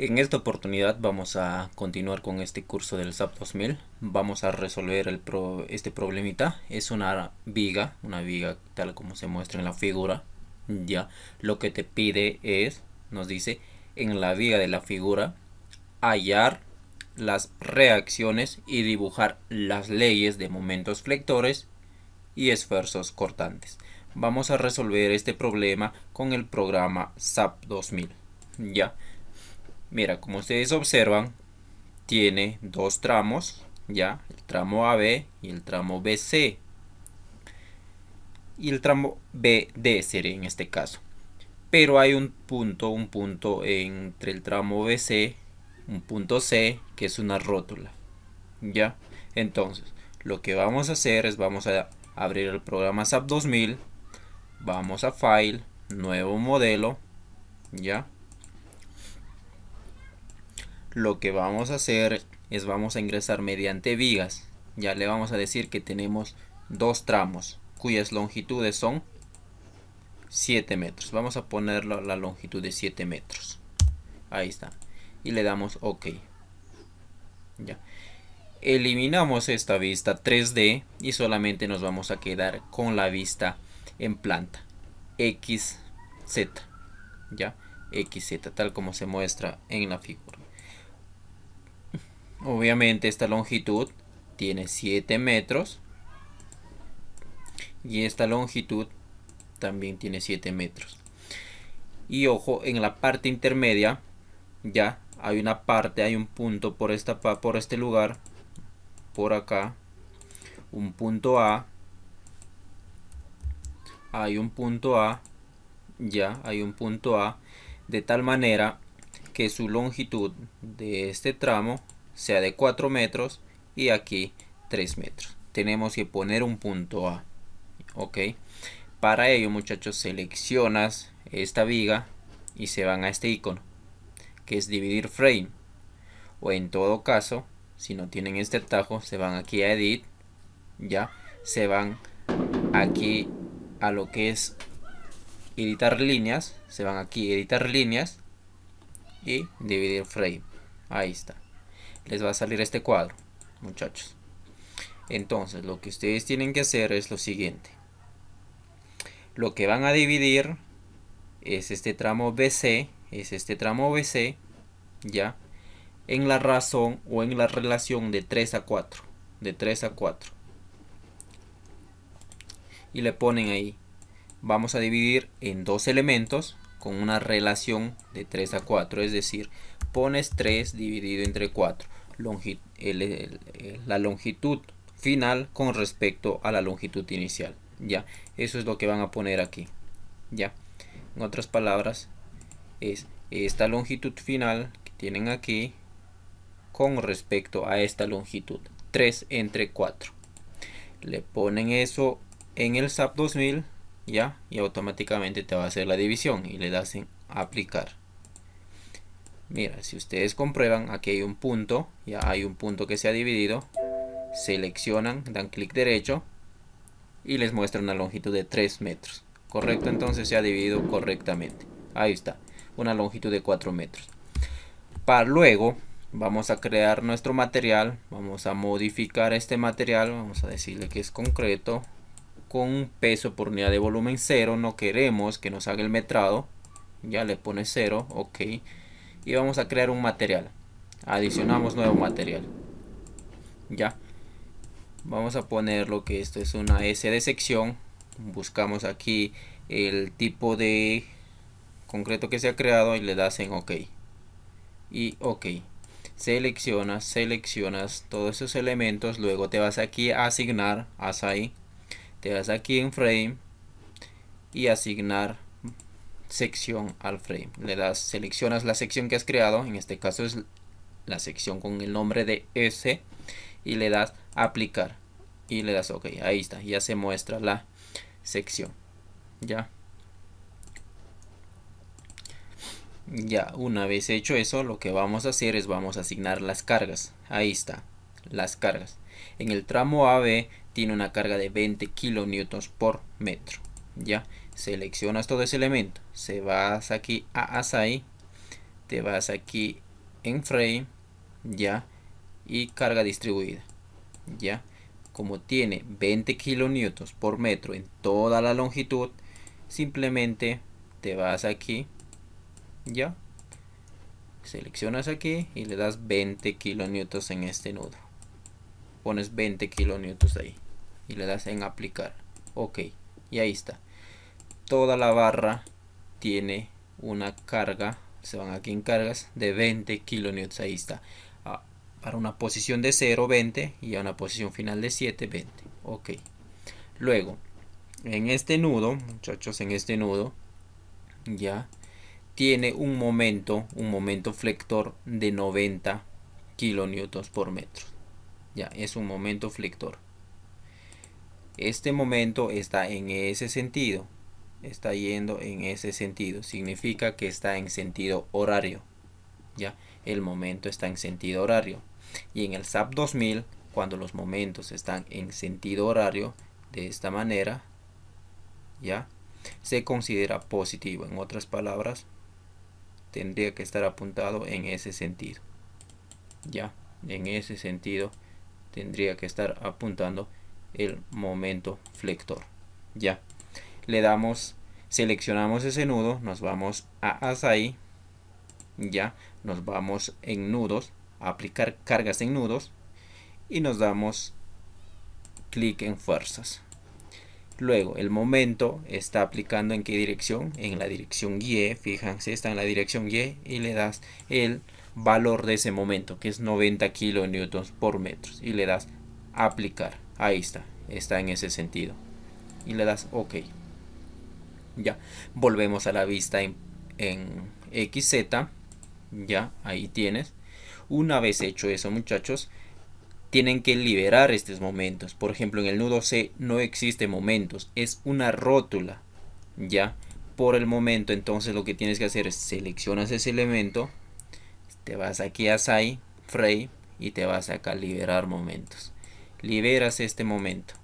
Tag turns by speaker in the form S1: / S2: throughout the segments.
S1: En esta oportunidad vamos a continuar con este curso del SAP 2000. Vamos a resolver este problemita. Es una viga, una viga tal como se muestra en la figura. Ya, lo que te pide es, nos dice, en la viga de la figura, hallar las reacciones y dibujar las leyes de momentos flectores y esfuerzos cortantes. Vamos a resolver este problema con el programa SAP 2000. Ya. Mira, como ustedes observan, tiene dos tramos, ya, el tramo AB y el tramo BC. Y el tramo BD sería en este caso. Pero hay un punto, un punto entre el tramo BC, un punto C, que es una rótula. ¿Ya? Entonces, lo que vamos a hacer es vamos a abrir el programa SAP 2000, vamos a File, Nuevo Modelo, ¿ya? lo que vamos a hacer es vamos a ingresar mediante vigas. Ya le vamos a decir que tenemos dos tramos cuyas longitudes son 7 metros. Vamos a ponerlo a la longitud de 7 metros. Ahí está. Y le damos OK. Ya. Eliminamos esta vista 3D y solamente nos vamos a quedar con la vista en planta. XZ. Ya. XZ, tal como se muestra en la figura. Obviamente esta longitud tiene 7 metros. Y esta longitud también tiene 7 metros. Y ojo, en la parte intermedia ya hay una parte, hay un punto por, esta, por este lugar, por acá, un punto A, hay un punto A, ya hay un punto A, de tal manera que su longitud de este tramo sea de 4 metros y aquí 3 metros. Tenemos que poner un punto A. Ok. Para ello, muchachos, seleccionas esta viga y se van a este icono que es dividir frame. O en todo caso, si no tienen este atajo, se van aquí a edit. Ya se van aquí a lo que es editar líneas. Se van aquí editar líneas y dividir frame. Ahí está les va a salir este cuadro, muchachos. Entonces, lo que ustedes tienen que hacer es lo siguiente. Lo que van a dividir es este tramo BC, es este tramo BC, ¿ya? En la razón o en la relación de 3 a 4, de 3 a 4. Y le ponen ahí, vamos a dividir en dos elementos con una relación de 3 a 4, es decir, pones 3 dividido entre 4 la longitud final con respecto a la longitud inicial. Ya, eso es lo que van a poner aquí. Ya, en otras palabras, es esta longitud final que tienen aquí con respecto a esta longitud. 3 entre 4. Le ponen eso en el SAP 2000, ya, y automáticamente te va a hacer la división y le das en aplicar. Mira, si ustedes comprueban, aquí hay un punto, ya hay un punto que se ha dividido. Seleccionan, dan clic derecho y les muestra una longitud de 3 metros. Correcto, entonces se ha dividido correctamente. Ahí está, una longitud de 4 metros. Para luego, vamos a crear nuestro material. Vamos a modificar este material, vamos a decirle que es concreto. Con un peso por unidad de volumen 0, no queremos que nos haga el metrado. Ya le pone 0, ok y vamos a crear un material adicionamos nuevo material ya vamos a poner lo que esto es una S de sección buscamos aquí el tipo de concreto que se ha creado y le das en ok y ok seleccionas seleccionas todos esos elementos luego te vas aquí a asignar haz ahí te vas aquí en frame y asignar sección al frame. Le das, seleccionas la sección que has creado, en este caso es la sección con el nombre de S y le das aplicar y le das ok, ahí está, ya se muestra la sección. Ya. Ya, una vez hecho eso, lo que vamos a hacer es vamos a asignar las cargas. Ahí está, las cargas. En el tramo AB tiene una carga de 20 kN por metro. Ya, seleccionas todo ese elemento, se vas aquí a Asai, te vas aquí en Frame, ya, y carga distribuida, ya. Como tiene 20 kN por metro en toda la longitud, simplemente te vas aquí, ya, seleccionas aquí y le das 20 kN en este nudo. Pones 20 kN ahí y le das en aplicar. Ok, y ahí está toda la barra tiene una carga, se van aquí en cargas de 20 kN. ahí está, ah, para una posición de 0, 20 y a una posición final de 7, 20, ok. Luego, en este nudo, muchachos, en este nudo, ya tiene un momento, un momento flector de 90 kN por metro. Ya, es un momento flector. Este momento está en ese sentido, está yendo en ese sentido. Significa que está en sentido horario. ¿Ya? El momento está en sentido horario. Y en el SAP 2000, cuando los momentos están en sentido horario, de esta manera, ¿ya? Se considera positivo. En otras palabras, tendría que estar apuntado en ese sentido. ¿Ya? En ese sentido, tendría que estar apuntando el momento flector. ¿Ya? le damos, seleccionamos ese nudo, nos vamos a Asai, ya, nos vamos en nudos, aplicar cargas en nudos y nos damos clic en fuerzas. Luego, el momento está aplicando en qué dirección, en la dirección Y, fíjense, está en la dirección Y y le das el valor de ese momento, que es 90 kN por metro y le das aplicar, ahí está, está en ese sentido y le das OK ya volvemos a la vista en, XZ ya ahí tienes una vez hecho eso muchachos tienen que liberar estos momentos por ejemplo en el nudo C no existe momentos es una rótula ya por el momento entonces lo que tienes que hacer es seleccionas ese elemento te vas aquí a Sai Frame y te vas acá a liberar momentos liberas este momento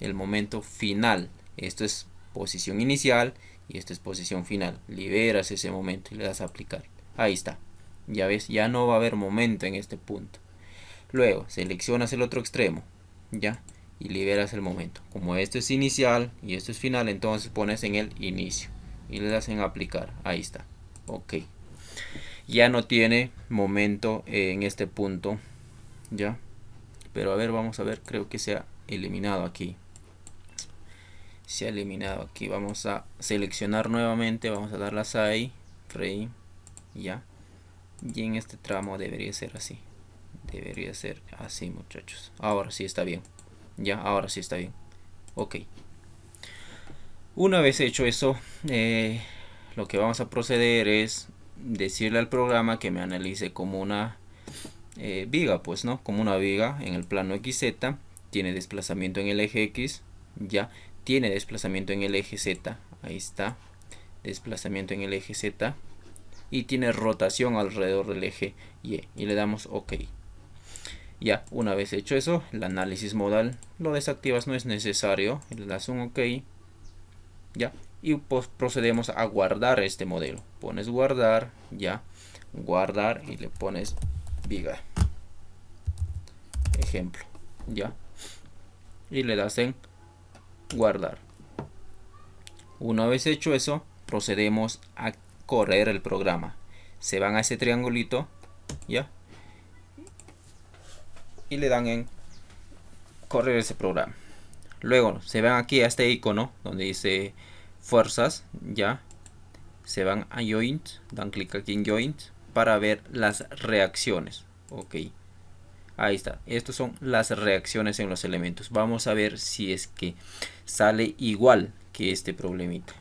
S1: el momento final esto es posición inicial y esta es posición final. Liberas ese momento y le das a aplicar. Ahí está. Ya ves, ya no va a haber momento en este punto. Luego, seleccionas el otro extremo, ¿ya? Y liberas el momento. Como esto es inicial y esto es final, entonces pones en el inicio. Y le das en aplicar. Ahí está. Ok. Ya no tiene momento en este punto, ¿ya? Pero a ver, vamos a ver, creo que se ha eliminado aquí se ha eliminado aquí vamos a seleccionar nuevamente vamos a dar las ahí frame ya y en este tramo debería ser así debería ser así muchachos ahora sí está bien ya ahora sí está bien ok una vez hecho eso eh, lo que vamos a proceder es decirle al programa que me analice como una eh, viga pues no como una viga en el plano xz tiene desplazamiento en el eje x ya tiene desplazamiento en el eje Z, ahí está, desplazamiento en el eje Z y tiene rotación alrededor del eje Y y le damos OK. Ya, una vez hecho eso, el análisis modal lo desactivas, no es necesario, le das un OK, ya, y procedemos a guardar este modelo. Pones guardar, ya, guardar y le pones viga. Ejemplo, ya, y le das en guardar. Una vez hecho eso, procedemos a correr el programa. Se van a ese triangulito, ¿ya? Y le dan en correr ese programa. Luego se van aquí a este icono donde dice fuerzas, ya. Se van a joint, dan clic aquí en joint para ver las reacciones. Ok. Ahí está. Estas son las reacciones en los elementos. Vamos a ver si es que sale igual que este problemita.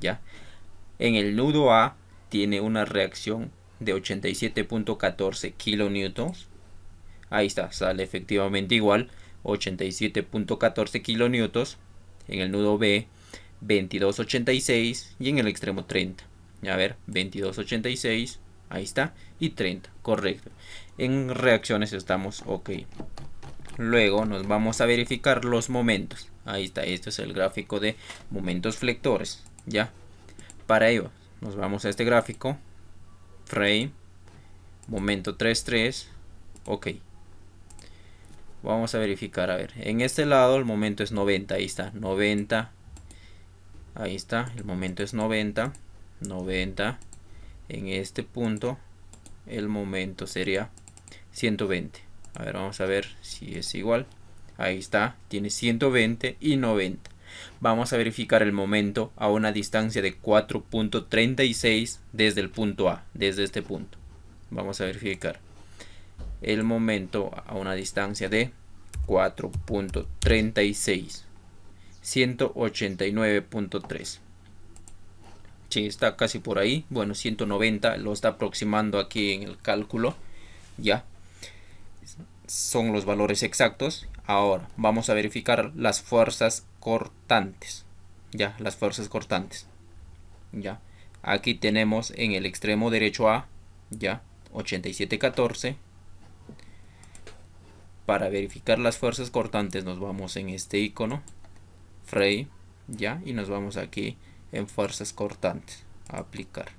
S1: Ya. En el nudo A tiene una reacción de 87.14 kN Ahí está, sale efectivamente igual. 87.14 kN En el nudo B, 22.86 y en el extremo 30. A ver, 22.86 Ahí está. Y 30. Correcto. En reacciones estamos ok. Luego nos vamos a verificar los momentos. Ahí está. Este es el gráfico de momentos flectores. Ya. Para ello nos vamos a este gráfico. Frame. Momento 3.3. Ok. Vamos a verificar. A ver. En este lado el momento es 90. Ahí está. 90. Ahí está. El momento es 90. 90 en este punto el momento sería 120 a ver vamos a ver si es igual ahí está tiene 120 y 90 vamos a verificar el momento a una distancia de 4.36 desde el punto A desde este punto vamos a verificar el momento a una distancia de 4.36 189.3 Sí, está casi por ahí. Bueno, 190 lo está aproximando aquí en el cálculo. Ya. Son los valores exactos. Ahora vamos a verificar las fuerzas cortantes. Ya, las fuerzas cortantes. Ya. Aquí tenemos en el extremo derecho A, ya, 8714. Para verificar las fuerzas cortantes nos vamos en este icono, Frey. ya, y nos vamos aquí en fuerzas cortantes aplicar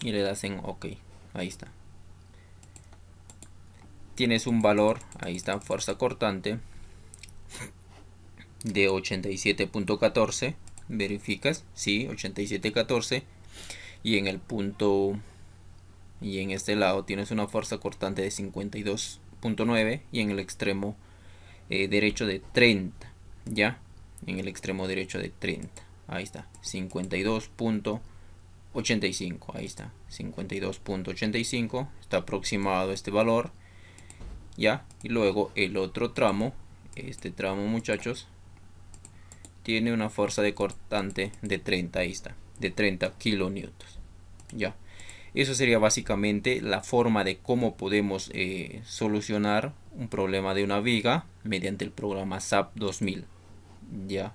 S1: y le das en ok ahí está tienes un valor ahí está fuerza cortante de 87.14 verificas sí 87.14 y en el punto y en este lado tienes una fuerza cortante de 52.9 y en el extremo eh, derecho de 30 ya en el extremo derecho de 30. Ahí está, 52.85. Ahí está, 52.85. Está aproximado este valor. Ya, y luego el otro tramo, este tramo muchachos, tiene una fuerza de cortante de 30. Ahí está, de 30 kN Ya. Eso sería básicamente la forma de cómo podemos eh, solucionar un problema de una viga mediante el programa SAP 2000 ya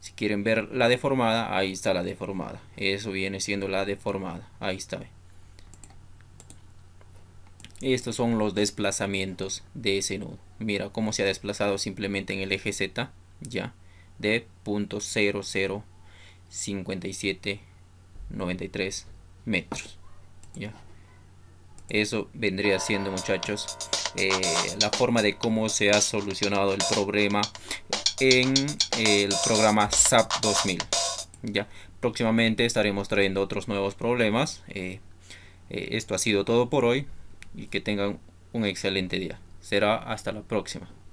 S1: si quieren ver la deformada ahí está la deformada eso viene siendo la deformada ahí está estos son los desplazamientos de ese nudo mira cómo se ha desplazado simplemente en el eje z ya de 93 metros ya eso vendría siendo muchachos eh, la forma de cómo se ha solucionado el problema en el programa SAP 2000. Ya próximamente estaremos trayendo otros nuevos problemas. Eh, eh, esto ha sido todo por hoy y que tengan un excelente día. Será hasta la próxima.